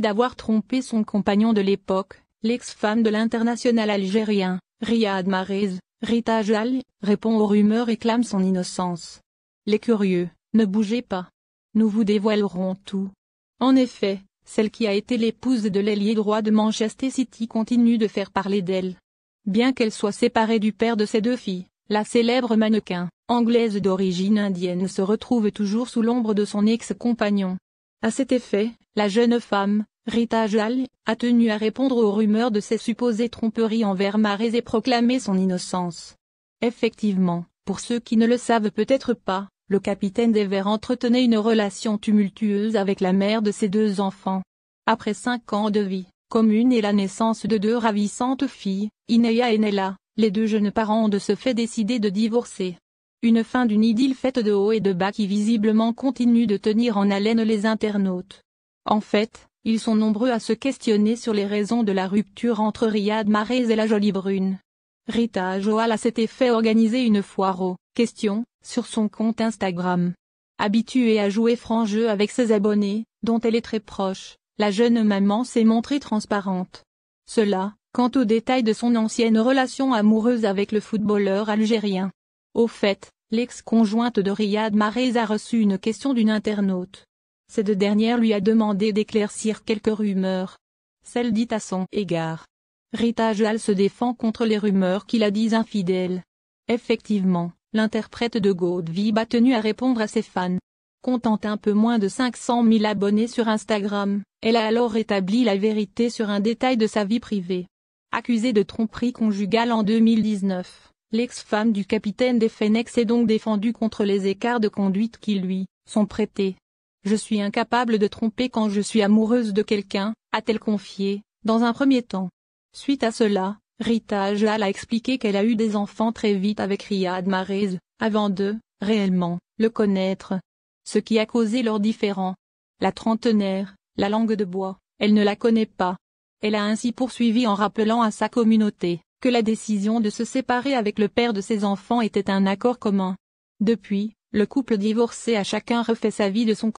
d'avoir trompé son compagnon de l'époque, l'ex-femme de l'international algérien, Riyad Marez, Rita Jal, répond aux rumeurs et clame son innocence. Les curieux, ne bougez pas. Nous vous dévoilerons tout. En effet, celle qui a été l'épouse de l'ailier droit de Manchester City continue de faire parler d'elle. Bien qu'elle soit séparée du père de ses deux filles, la célèbre mannequin, anglaise d'origine indienne se retrouve toujours sous l'ombre de son ex-compagnon, à cet effet, la jeune femme, Rita Jal, a tenu à répondre aux rumeurs de ses supposées tromperies envers Marais et proclamé son innocence. Effectivement, pour ceux qui ne le savent peut-être pas, le capitaine des Verts entretenait une relation tumultueuse avec la mère de ses deux enfants. Après cinq ans de vie commune et la naissance de deux ravissantes filles, Inéa et Nella, les deux jeunes parents ont de ce fait décidé de divorcer. Une fin d'une idylle faite de haut et de bas qui visiblement continue de tenir en haleine les internautes. En fait, ils sont nombreux à se questionner sur les raisons de la rupture entre Riyad Mahrez et la jolie brune. Rita Joal a cet effet organisé une foire aux questions sur son compte Instagram. Habituée à jouer franc jeu avec ses abonnés, dont elle est très proche, la jeune maman s'est montrée transparente. Cela, quant aux détails de son ancienne relation amoureuse avec le footballeur algérien. Au fait, l'ex-conjointe de Riyad Marez a reçu une question d'une internaute. Cette dernière lui a demandé d'éclaircir quelques rumeurs. Celle dit à son égard. Rita Jal se défend contre les rumeurs qui la disent infidèle. Effectivement, l'interprète de GodVib a tenu à répondre à ses fans. Comptant un peu moins de 500 000 abonnés sur Instagram, elle a alors rétabli la vérité sur un détail de sa vie privée. Accusée de tromperie conjugale en 2019. L'ex-femme du capitaine des Phénix est donc défendue contre les écarts de conduite qui lui sont prêtés. Je suis incapable de tromper quand je suis amoureuse de quelqu'un, a-t-elle confié, dans un premier temps. Suite à cela, Rita Jal a expliqué qu'elle a eu des enfants très vite avec Riyad Marez, avant de, réellement, le connaître. Ce qui a causé leur différend. La trentenaire, la langue de bois, elle ne la connaît pas. Elle a ainsi poursuivi en rappelant à sa communauté que la décision de se séparer avec le père de ses enfants était un accord commun. Depuis, le couple divorcé a chacun refait sa vie de son